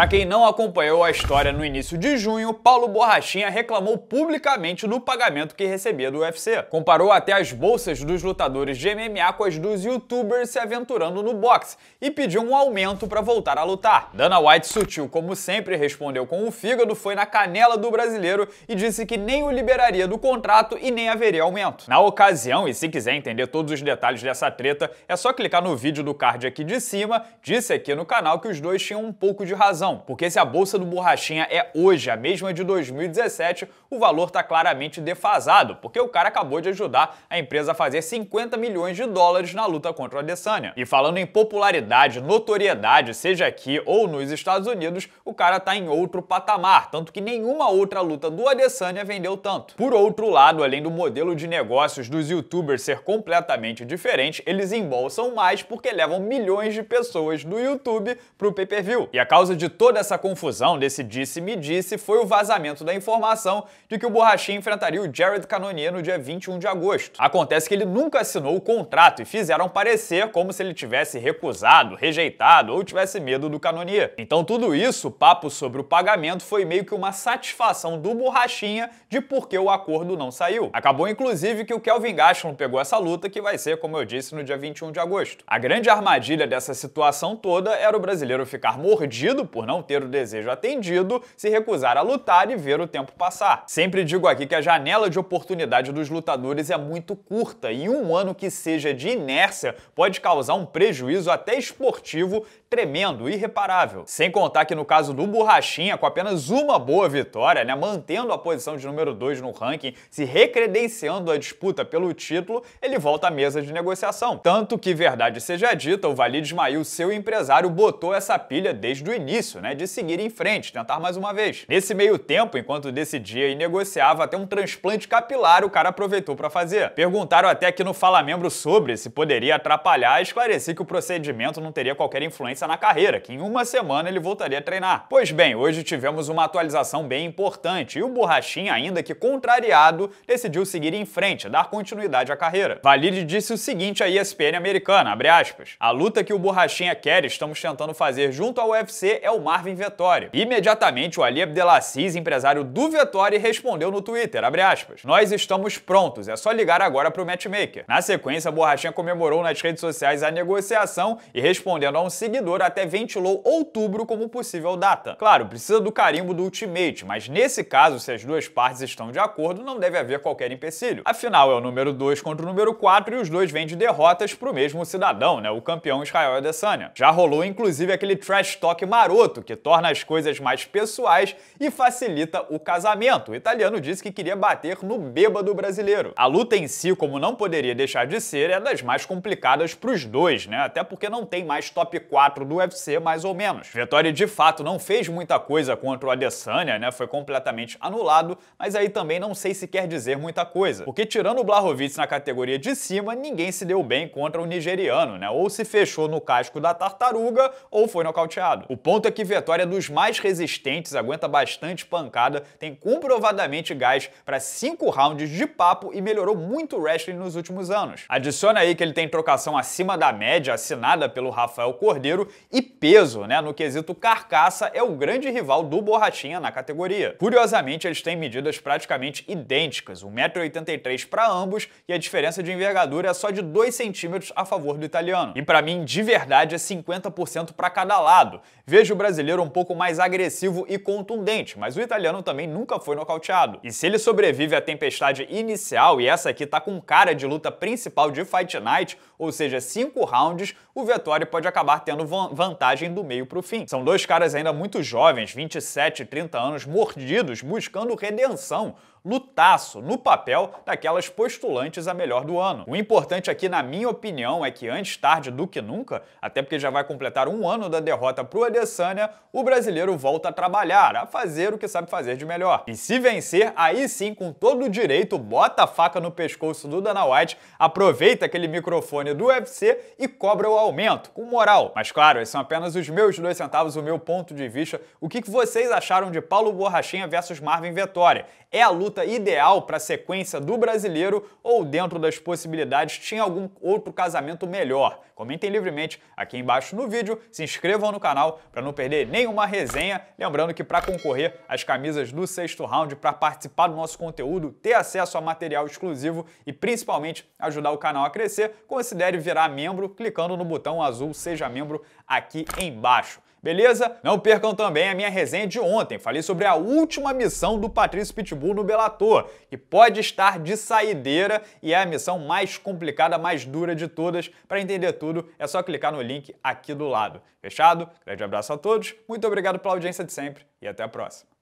Para quem não acompanhou a história no início de junho, Paulo Borrachinha reclamou publicamente do pagamento que recebia do UFC. Comparou até as bolsas dos lutadores de MMA com as dos youtubers se aventurando no boxe e pediu um aumento para voltar a lutar. Dana White sutil, como sempre, respondeu com o fígado, foi na canela do brasileiro e disse que nem o liberaria do contrato e nem haveria aumento. Na ocasião, e se quiser entender todos os detalhes dessa treta, é só clicar no vídeo do card aqui de cima. Disse aqui no canal que os dois tinham um pouco de razão porque se a bolsa do Borrachinha é hoje a mesma de 2017, o valor está claramente defasado, porque o cara acabou de ajudar a empresa a fazer 50 milhões de dólares na luta contra o Adesanya. E falando em popularidade, notoriedade, seja aqui ou nos Estados Unidos, o cara está em outro patamar, tanto que nenhuma outra luta do Adesanya vendeu tanto. Por outro lado, além do modelo de negócios dos youtubers ser completamente diferente, eles embolsam mais porque levam milhões de pessoas do YouTube pro pay-per-view. E a causa de toda essa confusão desse disse-me-disse -disse, foi o vazamento da informação de que o Borrachinha enfrentaria o Jared Cannonier no dia 21 de agosto. Acontece que ele nunca assinou o contrato e fizeram parecer como se ele tivesse recusado, rejeitado ou tivesse medo do Cannonier. Então tudo isso, o papo sobre o pagamento, foi meio que uma satisfação do Borrachinha de por que o acordo não saiu. Acabou inclusive que o Kelvin Gastelum pegou essa luta que vai ser, como eu disse, no dia 21 de agosto. A grande armadilha dessa situação toda era o brasileiro ficar mordido por não ter o desejo atendido, se recusar a lutar e ver o tempo passar. Sempre digo aqui que a janela de oportunidade dos lutadores é muito curta e um ano que seja de inércia pode causar um prejuízo até esportivo tremendo, irreparável. Sem contar que no caso do Borrachinha, com apenas uma boa vitória, né, mantendo a posição de número 2 no ranking, se recredenciando a disputa pelo título, ele volta à mesa de negociação. Tanto que, verdade seja dita, o Valide Ismail, seu empresário, botou essa pilha desde o início isso, né, de seguir em frente, tentar mais uma vez. Nesse meio tempo, enquanto decidia e negociava até um transplante capilar, o cara aproveitou para fazer. Perguntaram até aqui no Fala Membro sobre se poderia atrapalhar e esclareci que o procedimento não teria qualquer influência na carreira, que em uma semana ele voltaria a treinar. Pois bem, hoje tivemos uma atualização bem importante e o Borrachinha, ainda que contrariado, decidiu seguir em frente, dar continuidade à carreira. Valide disse o seguinte à ESPN americana, abre aspas, a luta que o Borrachinha quer estamos tentando fazer junto ao UFC é o Marvin Vettori. Imediatamente, o Ali Abdelaziz, empresário do Vettori, respondeu no Twitter, aspas, Nós estamos prontos, é só ligar agora para o matchmaker. Na sequência, a Borrachinha comemorou nas redes sociais a negociação e, respondendo a um seguidor, até ventilou outubro como possível data. Claro, precisa do carimbo do Ultimate, mas nesse caso, se as duas partes estão de acordo, não deve haver qualquer empecilho. Afinal, é o número 2 contra o número 4 e os dois vêm de derrotas para o mesmo cidadão, né, o campeão Israel Adesanya. Já rolou, inclusive, aquele trash talk maroto que torna as coisas mais pessoais e facilita o casamento. O italiano disse que queria bater no bêbado brasileiro. A luta em si, como não poderia deixar de ser, é das mais complicadas para os dois, né? Até porque não tem mais top 4 do UFC, mais ou menos. Vettori de fato não fez muita coisa contra o Adesanya, né? Foi completamente anulado, mas aí também não sei se quer dizer muita coisa. Porque tirando o Blahovic na categoria de cima, ninguém se deu bem contra o nigeriano, né? Ou se fechou no casco da tartaruga ou foi nocauteado. O ponto é que que Vitória é dos mais resistentes, aguenta bastante pancada, tem comprovadamente gás para cinco rounds de papo e melhorou muito o wrestling nos últimos anos. Adiciona aí que ele tem trocação acima da média, assinada pelo Rafael Cordeiro, e peso, né? No quesito carcaça, é o grande rival do Borrachinha na categoria. Curiosamente, eles têm medidas praticamente idênticas, 1,83m para ambos e a diferença de envergadura é só de 2 centímetros a favor do italiano. E para mim, de verdade, é 50% para cada lado. Veja o Brasil brasileiro um pouco mais agressivo e contundente, mas o italiano também nunca foi nocauteado. E se ele sobrevive à tempestade inicial, e essa aqui tá com cara de luta principal de Fight Night, ou seja, cinco rounds, o Vettori pode acabar tendo vantagem do meio pro fim. São dois caras ainda muito jovens, 27 30 anos, mordidos, buscando redenção lutaço no papel daquelas postulantes a melhor do ano. O importante aqui, na minha opinião, é que antes tarde do que nunca, até porque já vai completar um ano da derrota para o Adesanya, o brasileiro volta a trabalhar, a fazer o que sabe fazer de melhor. E se vencer, aí sim, com todo o direito, bota a faca no pescoço do Dana White, aproveita aquele microfone do UFC e cobra o aumento, com moral. Mas claro, esses são apenas os meus dois centavos, o meu ponto de vista. O que vocês acharam de Paulo Borrachinha versus Marvin Vettori? É a luta luta ideal para a sequência do brasileiro ou dentro das possibilidades tinha algum outro casamento melhor? Comentem livremente aqui embaixo no vídeo, se inscrevam no canal para não perder nenhuma resenha. Lembrando que para concorrer às camisas do sexto round, para participar do nosso conteúdo, ter acesso a material exclusivo e principalmente ajudar o canal a crescer, considere virar membro clicando no botão azul Seja Membro aqui embaixo. Beleza? Não percam também a minha resenha de ontem. Falei sobre a última missão do Patrício Pitbull no Bellator, que pode estar de saideira e é a missão mais complicada, mais dura de todas. Para entender tudo, é só clicar no link aqui do lado. Fechado? Grande abraço a todos, muito obrigado pela audiência de sempre e até a próxima.